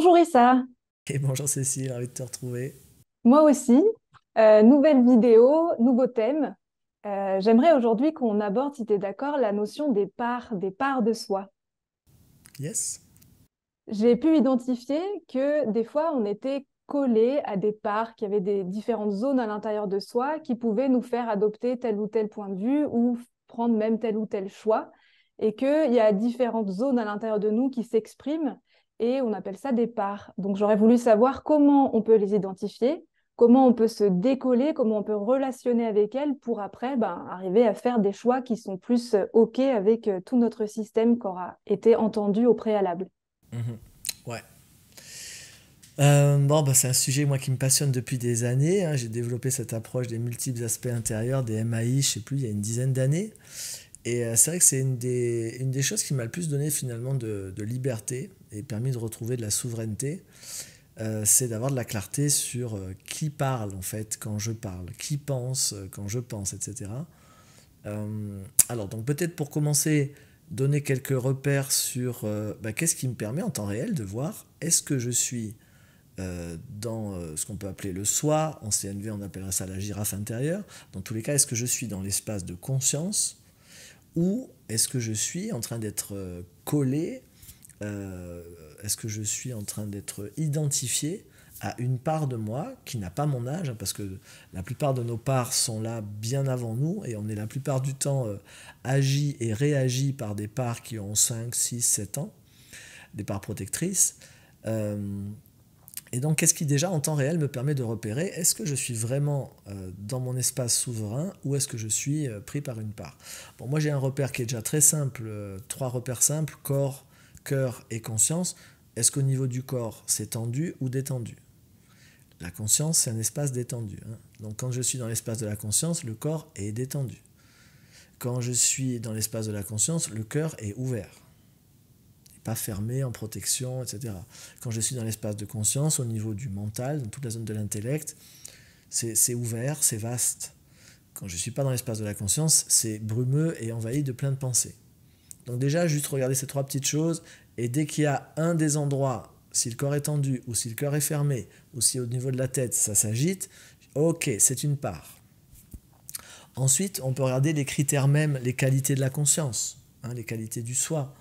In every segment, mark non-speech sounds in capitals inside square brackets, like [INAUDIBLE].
Bonjour Issa. Et bonjour Cécile, ravi de te retrouver. Moi aussi. Euh, nouvelle vidéo, nouveau thème. Euh, j'aimerais aujourd'hui qu'on aborde, si tu es d'accord, la notion des parts, des parts de soi. Yes. J'ai pu identifier que des fois, on était collé à des parts, qu'il y avait des différentes zones à l'intérieur de soi qui pouvaient nous faire adopter tel ou tel point de vue ou prendre même tel ou tel choix. Et qu'il y a différentes zones à l'intérieur de nous qui s'expriment et on appelle ça des parts. Donc j'aurais voulu savoir comment on peut les identifier, comment on peut se décoller, comment on peut relationner avec elles pour après ben, arriver à faire des choix qui sont plus euh, OK avec euh, tout notre système qui aura été entendu au préalable. Mhm. Ouais. Euh, bon, bah, c'est un sujet moi qui me passionne depuis des années. Hein. J'ai développé cette approche des multiples aspects intérieurs, des MAI, je sais plus, il y a une dizaine d'années. Et c'est vrai que c'est une des, choses qui m'a le plus donné finalement de, de liberté et permis de retrouver de la souveraineté, euh, c'est d'avoir de la clarté sur euh, qui parle en fait quand je parle, qui pense euh, quand je pense, etc. alors donc peut-être pour commencer, donner quelques repères sur bah, qu'est-ce qui me permet en temps réel de voir est-ce que je suis dans ce qu'on peut appeler le soi, en CNV on appellerait ça la girafe intérieure, dans tous les cas est-ce que je suis dans l'espace de conscience ou est-ce que je suis en train d'être collé euh, est-ce que je suis en train d'être identifié à une part de moi qui n'a pas mon âge, hein, parce que la plupart de nos parts sont là bien avant nous, et on est la plupart du temps euh, agi et réagi par des parts qui ont 5, 6, 7 ans, des parts protectrices. Euh, et donc, qu'est-ce qui déjà en temps réel me permet de repérer est-ce que je suis vraiment dans mon espace souverain ou est-ce que je suis pris par une part Bon, moi j'ai un repère qui est déjà très simple, trois repères simples, corps, cœur et conscience, est-ce qu'au niveau du corps, c'est tendu ou détendu La conscience, c'est un espace détendu. Hein. Donc quand je suis dans l'espace de la conscience, le corps est détendu. Quand je suis dans l'espace de la conscience, le cœur est ouvert. pas fermé, en protection, etc. Quand je suis dans l'espace de conscience, au niveau du mental, dans toute la zone de l'intellect, c'est ouvert, c'est vaste. Quand je ne suis pas dans l'espace de la conscience, c'est brumeux et envahi de plein de pensées. Donc déjà, juste regarder ces trois petites choses, et dès qu'il y a un des endroits, si le corps est tendu, ou si le cœur est fermé, ou si au niveau de la tête, ça s'agite, ok, c'est une part. Ensuite, on peut regarder les critères même, les qualités de la conscience, hein, les qualités du soi.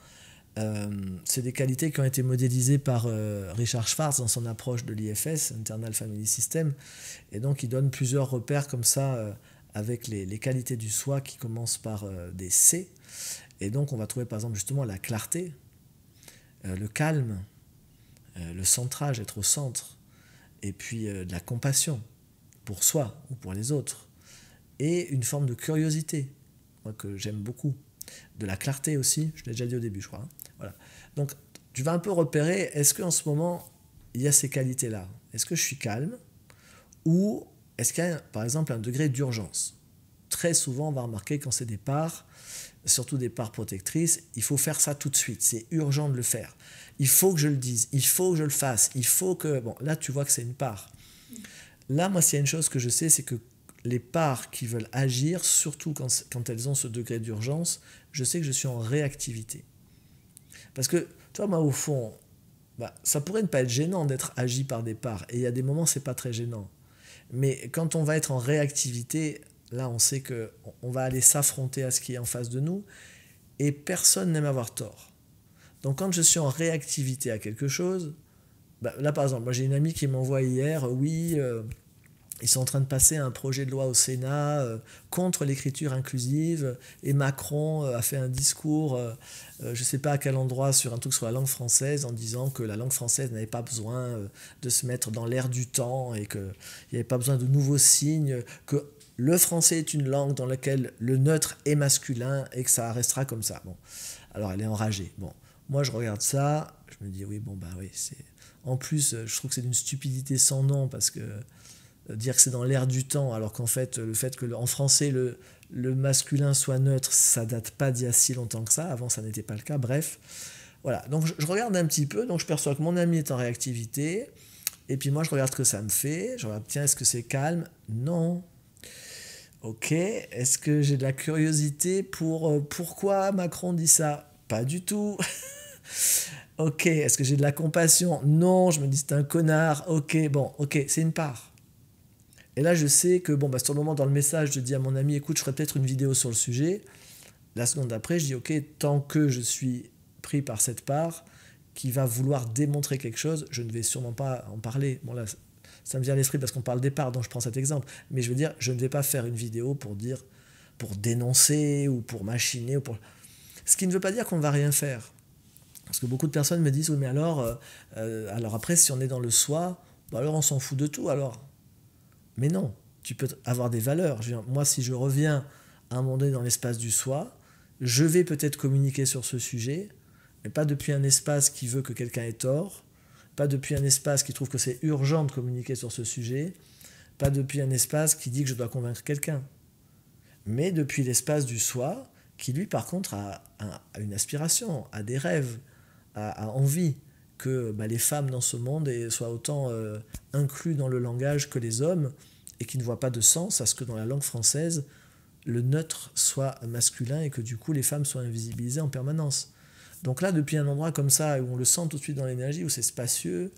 Euh, c'est des qualités qui ont été modélisées par euh, Richard Schwartz dans son approche de l'IFS, Internal Family System. Et donc, il donne plusieurs repères comme ça, euh, avec les, les, qualités du soi qui commencent par des C. Et donc on va trouver par exemple justement la clarté, euh, le calme, euh, le centrage, être au centre, et puis euh, de la compassion pour soi ou pour les autres, et une forme de curiosité, moi que j'aime beaucoup, de la clarté aussi, je l'ai déjà dit au début je crois. Hein. Voilà. Donc tu vas un peu repérer, est-ce qu'en ce moment il y a ces qualités-là Est-ce que je suis calme Ou est-ce qu'il y a par exemple un degré d'urgence très souvent, on va remarquer quand c'est des parts, surtout des parts protectrices, il faut faire ça tout de suite. C'est urgent de le faire. Il faut que je le dise, il faut que je le fasse, il faut que. Bon, là, tu vois que c'est une part. Là, moi, s'il y a une chose que je sais, c'est que les parts qui veulent agir, surtout quand, elles ont ce degré d'urgence, je sais que je suis en réactivité. Parce que, toi moi, au fond, bah, ça pourrait ne pas être gênant d'être agi par des parts. Et il y a des moments, c'est pas très gênant. Mais quand on va être en réactivité, Là, on sait que on va aller s'affronter à ce qui est en face de nous et personne n'aime avoir tort. Donc quand je suis en réactivité à quelque chose, bah, là par exemple, moi j'ai une amie qui m'envoie hier, euh, oui, euh, ils sont en train de passer un projet de loi au Sénat euh, contre l'écriture inclusive et Macron a fait un discours, je ne sais pas à quel endroit, sur un truc sur la langue française en disant que la langue française n'avait pas besoin de se mettre dans l'air du temps et qu'il n'y avait pas besoin de nouveaux signes, que le français est une langue dans laquelle le neutre est masculin et que ça restera comme ça. Bon, alors elle est enragée. Bon, moi je regarde ça, je me dis oui, bon bah oui, c'est. En plus, euh, je trouve que c'est d'une stupidité sans nom parce que euh, dire que c'est dans l'air du temps, alors qu'en fait, le fait que en français le, masculin soit neutre, ça date pas d'il y a si longtemps que ça. Avant, ça n'était pas le cas. Bref, voilà. Donc je, je, regarde un petit peu, donc je perçois que mon ami est en réactivité. Et puis moi, je regarde ce que ça me fait. Je regarde, tiens, est-ce que c'est calme Non, Ok, est-ce que j'ai de la curiosité pour euh, pourquoi Macron dit ça Pas du tout. [LAUGHS] ok, est-ce que j'ai de la compassion Non, je me dis c'est un connard. Ok, bon, ok, c'est une part. Et là, je sais que, bon, bah, sur le moment, dans le message, je dis à mon ami, écoute, je ferai peut-être une vidéo sur le sujet. La seconde d'après, je dis, ok, tant que je suis pris par cette part qui va vouloir démontrer quelque chose, je ne vais sûrement pas en parler. Bon, ça me vient à l'esprit parce qu'on parle des parts, donc je prends cet exemple. Mais je veux dire, je ne vais pas faire une vidéo pour dire, pour dénoncer ou pour machiner. Ou pour... Ce qui ne veut pas dire qu'on ne va rien faire. Parce que beaucoup de personnes me disent, oui, mais alors, euh, euh, alors après, si on est dans le soi, bah alors on s'en fout de tout, alors. Mais non, tu peux avoir des valeurs. moi, si je reviens à un moment donné dans l'espace du soi, je vais peut-être communiquer sur ce sujet, mais pas depuis un espace qui veut que quelqu'un ait tort, pas depuis un espace qui trouve que c'est urgent de communiquer sur ce sujet, pas depuis un espace qui dit que je dois convaincre quelqu'un, mais depuis l'espace du soi, qui lui par contre a, une aspiration, a des rêves, a, envie que bah, les femmes dans ce monde soient autant euh, incluses dans le langage que les hommes, et qui ne voit pas de sens à ce que dans la langue française, le neutre soit masculin et que du coup les femmes soient invisibilisées en permanence. Donc là, depuis un endroit comme ça, où on le sent tout de suite dans l'énergie, où c'est spacieux,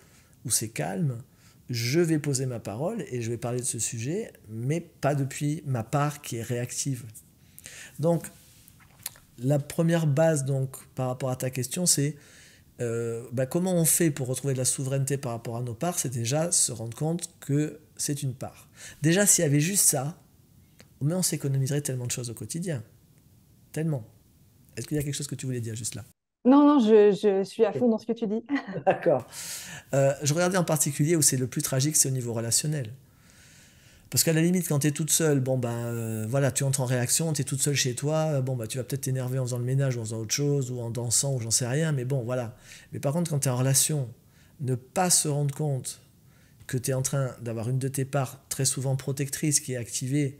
où c'est calme, je vais poser ma parole et je vais parler de ce sujet, mais pas depuis ma part qui est réactive. Donc, la première base donc par rapport à ta question, c'est euh, bah, comment on fait pour retrouver de la souveraineté par rapport à nos parts, c'est déjà se rendre compte que c'est une part. Déjà, s'il y avait juste ça, mais on s'économiserait tellement de choses au quotidien. Tellement. Est-ce qu'il y a quelque chose que tu voulais dire juste là non, non, je, suis à fond dans ce que tu dis. [LAUGHS] D'accord. Euh, je regardais en particulier où c'est le plus tragique, c'est au niveau relationnel. Parce qu'à la limite, quand tu es toute seule, bon ben euh, voilà, tu entres en réaction, tu es toute seule chez toi, euh, bon bah, tu vas peut-être t'énerver en faisant le ménage ou en faisant autre chose ou en dansant ou j'en sais rien, mais bon voilà. Mais par contre, quand tu es en relation, ne pas se rendre compte que tu es en train d'avoir une de tes parts très souvent protectrice qui est activée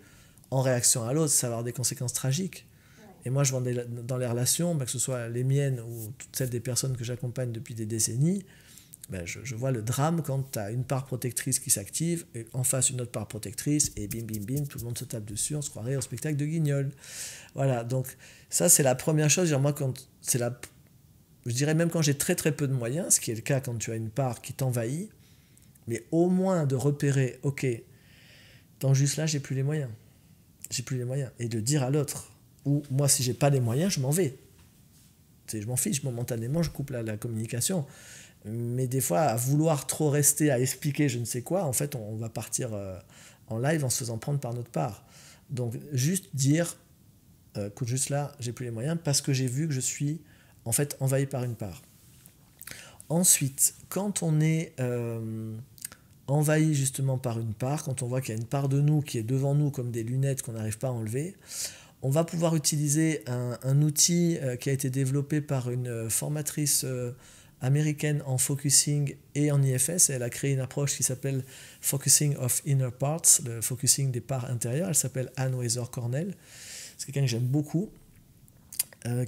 en réaction à l'autre, ça va avoir des conséquences tragiques. Et moi, je vendais dans les relations, bah, que ce soit les miennes ou toutes celles des personnes que j'accompagne depuis des décennies, bah, je, vois le drame quand tu as une part protectrice qui s'active, et en face une autre part protectrice, et bim, bim, bim, tout le monde se tape dessus, on se croirait au spectacle de Guignol. Voilà, donc ça, c'est la première chose. moi, quand c'est la. Je dirais même quand j'ai très très peu de moyens, ce qui est le cas quand tu as une part qui t'envahit, mais au moins de repérer, ok, dans juste là, j'ai plus les moyens. J'ai plus les moyens. Et de dire à l'autre, ou moi, si j'ai pas les moyens, je m'en vais. Je m'en fiche, momentanément, je coupe la, communication. Mais des fois, à vouloir trop rester à expliquer je ne sais quoi, en fait, on, va partir euh, en live en se faisant prendre par notre part. Donc, juste dire, euh, écoute, juste là, j'ai plus les moyens parce que j'ai vu que je suis en fait envahi par une part. Ensuite, quand on est euh, envahi justement par une part, quand on voit qu'il y a une part de nous qui est devant nous comme des lunettes qu'on n'arrive pas à enlever, on va pouvoir utiliser un, outil euh, qui a été développé par une euh, formatrice euh, américaine en focusing et en IFS. Elle a créé une approche qui s'appelle Focusing of Inner Parts, le focusing des parts intérieures. Elle s'appelle Anne Weiser Cornell. C'est quelqu'un que j'aime beaucoup,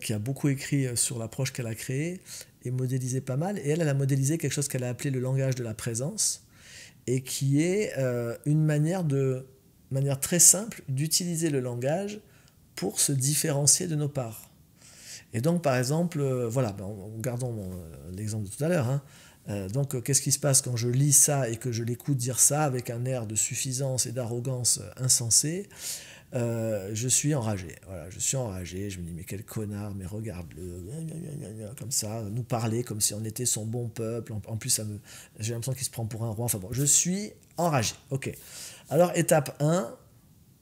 qui a beaucoup écrit sur l'approche qu'elle a créée et modélisé pas mal. Et elle, elle a modélisé quelque chose qu'elle a appelé le langage de la présence et qui est une manière de manière très simple d'utiliser le langage pour se différencier de nos parts. Et donc, par exemple, euh, voilà, ben, gardons euh, l'exemple de tout à l'heure. Hein. Euh, donc, qu'est-ce qui se passe quand je lis ça et que je l'écoute dire ça avec un air de suffisance et d'arrogance insensée je suis enragé. Voilà, je suis enragé. Je me dis, mais quel connard, mais regarde-le, comme ça, nous parler comme si on était son bon peuple. En, plus, ça me, j'ai l'impression qu'il se prend pour un roi. Enfin bon, je suis enragé. Ok. Alors, étape 1,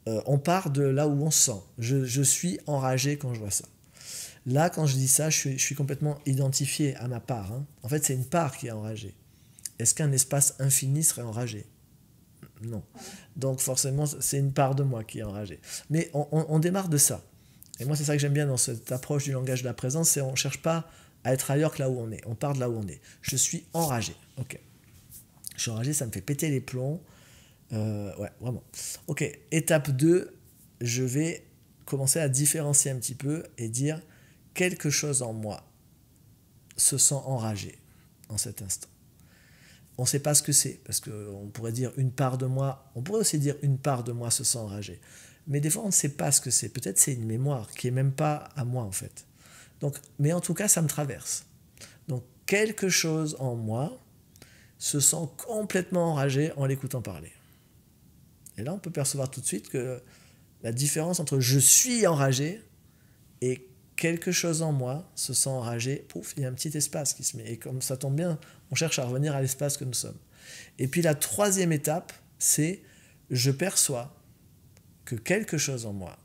euh, on part de là où on sent. Je, suis enragé quand je vois ça. Là, quand je dis ça, je suis, complètement identifié à ma part. Hein. En fait, c'est une part qui est enragée. Est-ce qu'un espace infini serait enragé Non. Donc forcément, c'est une part de moi qui est enragée. Mais on, démarre de ça. Et moi, c'est ça que j'aime bien dans cette approche du langage de la présence, c'est on ne cherche pas à être ailleurs que là où on est. On part de là où on est. Je suis enragé. Ok. Je suis enragé, ça me fait péter les plombs. Euh, ouais, vraiment. Ok, étape 2, je vais commencer à différencier un petit peu et dire quelque chose en moi se sent enragé en cet instant. On ne sait pas ce que c'est, parce qu'on pourrait dire une part de moi, on pourrait aussi dire une part de moi se sent enragé. Mais des fois, on ne sait pas ce que c'est. Peut-être c'est une mémoire qui n'est même pas à moi, en fait. Donc, mais en tout cas, ça me traverse. Donc, quelque chose en moi se sent complètement enragé en l'écoutant parler. Et là, on peut percevoir tout de suite que la différence entre je suis enragé et quelque chose en moi se sent enragé, pouf, il y a un petit espace qui se met. Et comme ça tombe bien, on cherche à revenir à l'espace que nous sommes. Et puis la troisième étape, c'est je perçois que quelque chose en moi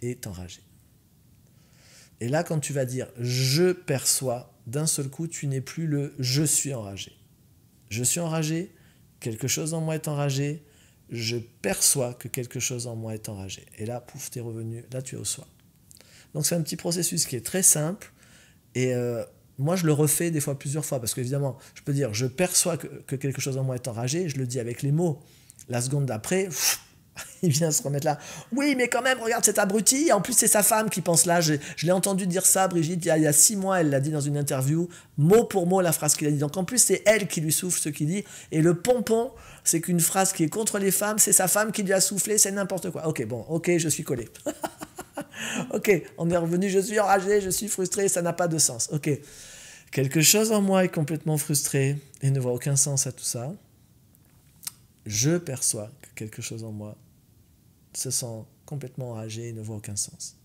est enragé. Et là, quand tu vas dire je perçois, d'un seul coup, tu n'es plus le je suis enragé. Je suis enragé, quelque chose en moi est enragé, je perçois que quelque chose en moi est enragé. Et là, pouf, t'es revenu, là tu es au soi. Donc c'est un petit processus qui est très simple et euh, moi je le refais des fois plusieurs fois parce qu'évidemment, je peux dire je perçois que, que, quelque chose en moi est enragé, je le dis avec les mots. La seconde d'après, [LAUGHS] il vient se remettre là. Oui, mais quand même, regarde cet abruti. En plus, c'est sa femme qui pense là. Je, l'ai entendu dire ça, Brigitte, il y, a, il y a six mois. Elle l'a dit dans une interview, mot pour mot, la phrase qu'il a dit. Donc, en plus, c'est elle qui lui souffle ce qu'il dit. Et le pompon, c'est qu'une phrase qui est contre les femmes, c'est sa femme qui lui a soufflé. C'est n'importe quoi. Ok, bon, ok, je suis collé. [LAUGHS] ok, on est revenu. Je suis enragé, je suis frustré. Ça n'a pas de sens. Ok. Quelque chose en moi est complètement frustré et ne voit aucun sens à tout ça je perçois que quelque chose en moi se sent complètement enragé et ne voit aucun sens.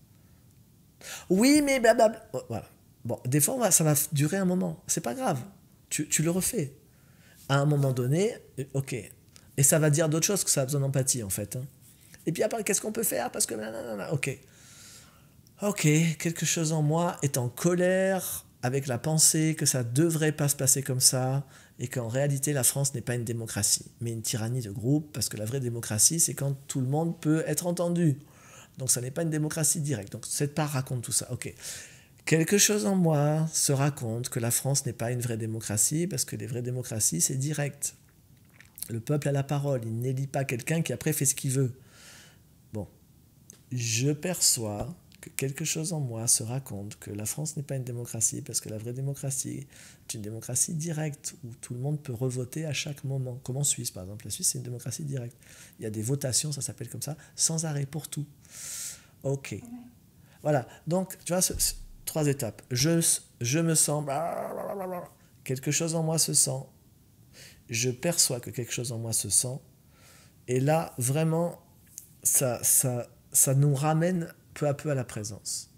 Oui, mais blablabla. Oh, voilà. Bon, des fois, ça va durer un moment. C'est pas grave. Tu, le refais. À un moment donné, euh, ok. Et ça va dire d'autres choses que ça a besoin d'empathie, en fait. Hein. Et puis après, qu'est-ce qu'on peut faire Parce que. Nanana, ok. Ok, quelque chose en moi est en colère avec la pensée que ça devrait pas se passer comme ça et qu'en réalité la France n'est pas une démocratie, mais une tyrannie de groupe, parce que la vraie démocratie, c'est quand tout le monde peut être entendu. Donc ça n'est pas une démocratie directe. Donc cette part raconte tout ça. Ok. Quelque chose en moi se raconte que la France n'est pas une vraie démocratie, parce que les vraies démocraties, c'est direct. Le peuple a la parole, il n'élit pas quelqu'un qui après fait ce qu'il veut. Bon, je perçois que quelque chose en moi se raconte que la France n'est pas une démocratie parce que la vraie démocratie c'est une démocratie directe où tout le monde peut revoter à chaque moment, comme en Suisse par exemple. La Suisse, c'est une démocratie directe. Il y a des votations, ça s'appelle comme ça, sans arrêt pour tout. Ok. Voilà. Donc, tu vois, trois étapes. Je, je me sens. Quelque chose en moi se sent. Je perçois que quelque chose en moi se sent. Et là, vraiment, ça, ça, ça nous ramène peu à peu à la présence.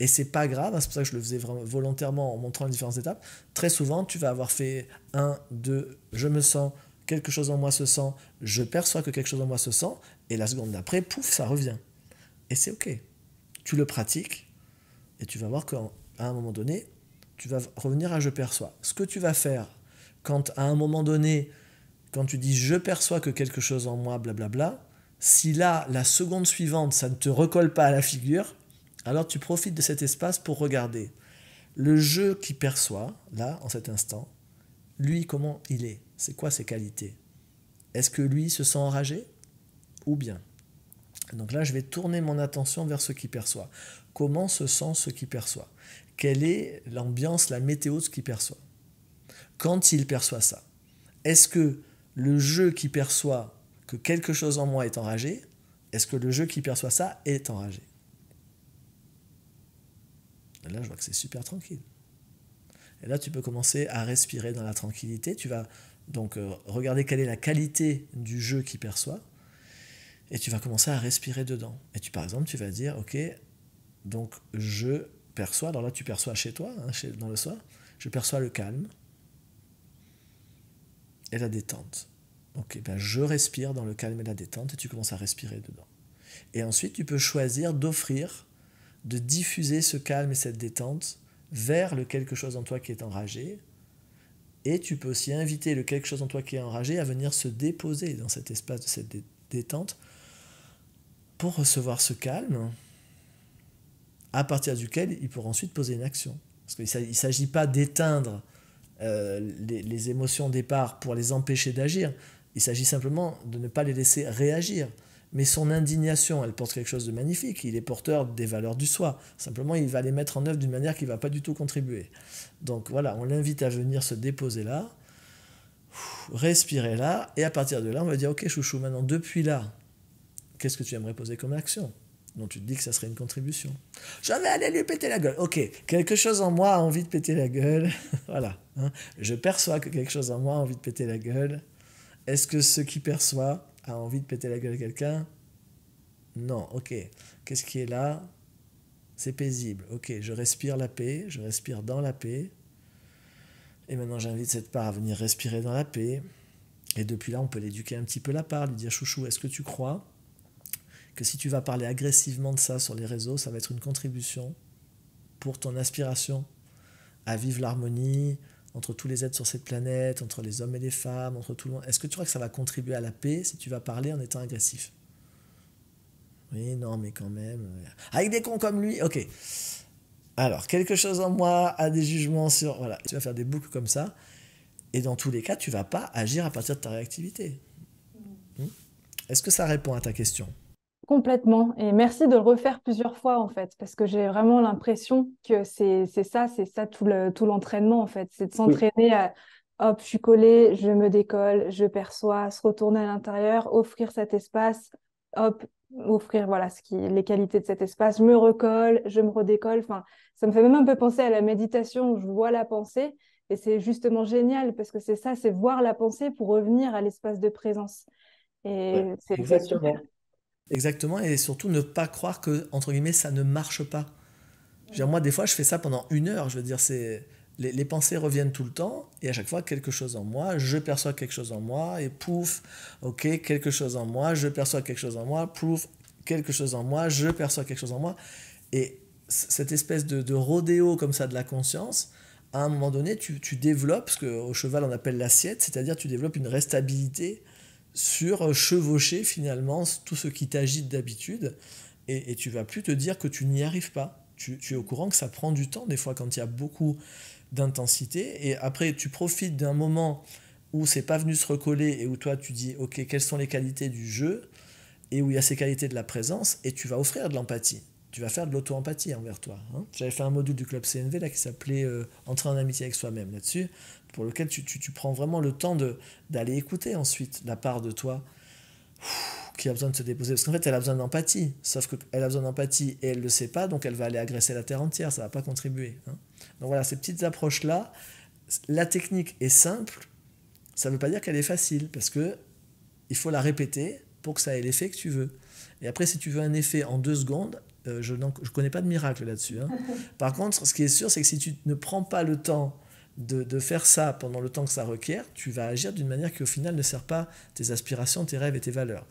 Et c'est pas grave, hein, c'est pour ça que je le faisais volontairement en montrant les différentes étapes. Très souvent, tu vas avoir fait un, 2, je me sens, quelque chose en moi se sent, je perçois que quelque chose en moi se sent, et la seconde d'après, pouf, ça revient. Et c'est OK. Tu le pratiques, et tu vas voir qu'à un moment donné, tu vas revenir à je perçois. Ce que tu vas faire quand à un moment donné, quand tu dis je perçois que quelque chose en moi, blablabla, si là, la seconde suivante, ça ne te recolle pas à la figure, alors tu profites de cet espace pour regarder le jeu qui perçoit, là, en cet instant, lui, comment il est C'est quoi ses qualités Est-ce que lui se sent enragé Ou bien Donc là, je vais tourner mon attention vers ce qui perçoit. Comment se sent ce qui perçoit Quelle est l'ambiance, la météo de ce qui perçoit Quand il perçoit ça Est-ce que le jeu qui perçoit que quelque chose en moi est enragé, est-ce que le jeu qui perçoit ça est enragé Et là, je vois que c'est super tranquille. Et là, tu peux commencer à respirer dans la tranquillité. Tu vas donc euh, regarder quelle est la qualité du jeu qui perçoit. Et tu vas commencer à respirer dedans. Et tu, par exemple, tu vas dire, OK, donc je perçois, alors là, tu perçois chez toi, hein, dans le soir, je perçois le calme et la détente. Donc ben, je respire dans le calme et la détente et tu commences à respirer dedans. Et ensuite, tu peux choisir d'offrir, de diffuser ce calme et cette détente vers le quelque chose en toi qui est enragé. Et tu peux aussi inviter le quelque chose en toi qui est enragé à venir se déposer dans cet espace de cette détente pour recevoir ce calme, à partir duquel il pourra ensuite poser une action. Parce qu'il ne s'agit pas d'éteindre euh, les émotions au départ pour les empêcher d'agir, il s'agit simplement de ne pas les laisser réagir. Mais son indignation, elle porte quelque chose de magnifique. Il est porteur des valeurs du soi. Simplement, il va les mettre en œuvre d'une manière qui ne va pas du tout contribuer. Donc voilà, on l'invite à venir se déposer là, respirer là, et à partir de là, on va dire, ok chouchou, maintenant depuis là, qu'est-ce que tu aimerais poser comme action dont tu te dis que ça serait une contribution. Je vais aller lui péter la gueule. Ok, quelque chose en moi a envie de péter la gueule. [LAUGHS] voilà. Hein. Je perçois que quelque chose en moi a envie de péter la gueule. Est-ce que ce qui perçoit a envie de péter la gueule à quelqu'un Non, ok. Qu'est-ce qui est là C'est paisible. Ok, je respire la paix, je respire dans la paix. Et maintenant, j'invite cette part à venir respirer dans la paix. Et depuis là, on peut l'éduquer un petit peu la part, lui dire Chouchou, est-ce que tu crois que si tu vas parler agressivement de ça sur les réseaux, ça va être une contribution pour ton aspiration à vivre l'harmonie, entre tous les êtres sur cette planète, entre les hommes et les femmes, entre tout le monde. Est-ce que tu crois que ça va contribuer à la paix si tu vas parler en étant agressif Oui, non, mais quand même. Euh, avec des cons comme lui, ok. Alors, quelque chose en moi a des jugements sur. Voilà, tu vas faire des boucles comme ça. Et dans tous les cas, tu vas pas agir à partir de ta réactivité. Hmm Est-ce que ça répond à ta question Complètement. Et merci de le refaire plusieurs fois, en fait, parce que j'ai vraiment l'impression que c'est ça, c'est ça tout l'entraînement, le, tout en fait. C'est de s'entraîner à hop, je suis collé, je me décolle, je perçois, se retourner à l'intérieur, offrir cet espace, hop, offrir voilà les qualités de cet espace, je me recolle, je me redécolle. Enfin, ça me fait même un peu penser à la méditation où je vois la pensée. Et c'est justement génial parce que c'est ça, c'est voir la pensée pour revenir à l'espace de présence. Et c'est Exactement, et surtout ne pas croire que, entre guillemets, ça ne marche pas. moi, des fois, je fais ça pendant une heure. Je veux dire, c'est les, pensées reviennent tout le temps, et à chaque fois, quelque chose en moi, je perçois quelque chose en moi, et pouf, ok, quelque chose en moi, je perçois quelque chose en moi, pouf, quelque chose en moi, je perçois quelque chose en moi. Et cette espèce de, rodéo comme ça de la conscience, à un moment donné, tu, tu développes ce qu'au cheval on appelle l'assiette, c'est-à-dire tu développes une restabilité sur euh, chevaucher finalement tout ce qui t'agite d'habitude et, tu vas plus te dire que tu n'y arrives pas. Tu, tu, es au courant que ça prend du temps des fois quand il y a beaucoup d'intensité et après tu profites d'un moment où c'est pas venu se recoller et où toi tu dis ok quelles sont les qualités du jeu et où il y a ces qualités de la présence et tu vas offrir de l'empathie tu vas faire de l'auto-empathie envers toi. Hein. J'avais fait un module du club CNV là, qui s'appelait euh, Entrer en amitié avec soi-même là-dessus, pour lequel tu, prends vraiment le temps d'aller écouter ensuite la part de toi qui a besoin de se déposer. Parce qu'en fait, elle a besoin d'empathie. Sauf qu'elle a besoin d'empathie et elle ne le sait pas, donc elle va aller agresser la terre entière, ça ne va pas contribuer. Hein. Donc voilà, ces petites approches-là, la technique est simple, ça ne veut pas dire qu'elle est facile, parce que il faut la répéter pour que ça ait l'effet que tu veux. Et après, si tu veux un effet en deux secondes, euh, je ne connais pas de miracle là-dessus. Hein. [LAUGHS] Par contre, ce qui est sûr, c'est que si tu ne prends pas le temps de, faire ça pendant le temps que ça requiert, tu vas agir d'une manière qui au final ne sert pas tes aspirations, tes rêves et tes valeurs.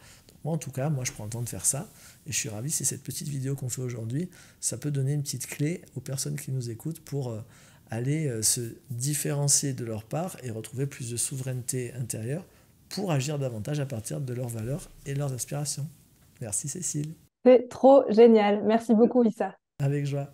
moi, en tout cas, moi, je prends le temps de faire ça. Et je suis ravi si cette petite vidéo qu'on fait aujourd'hui, ça peut donner une petite clé aux personnes qui nous écoutent pour... Euh, aller euh, se différencier de leur part et retrouver plus de souveraineté intérieure pour agir davantage à partir de leurs valeurs et leurs aspirations. Merci Cécile. C'est trop génial. Merci beaucoup, Issa. Avec joie.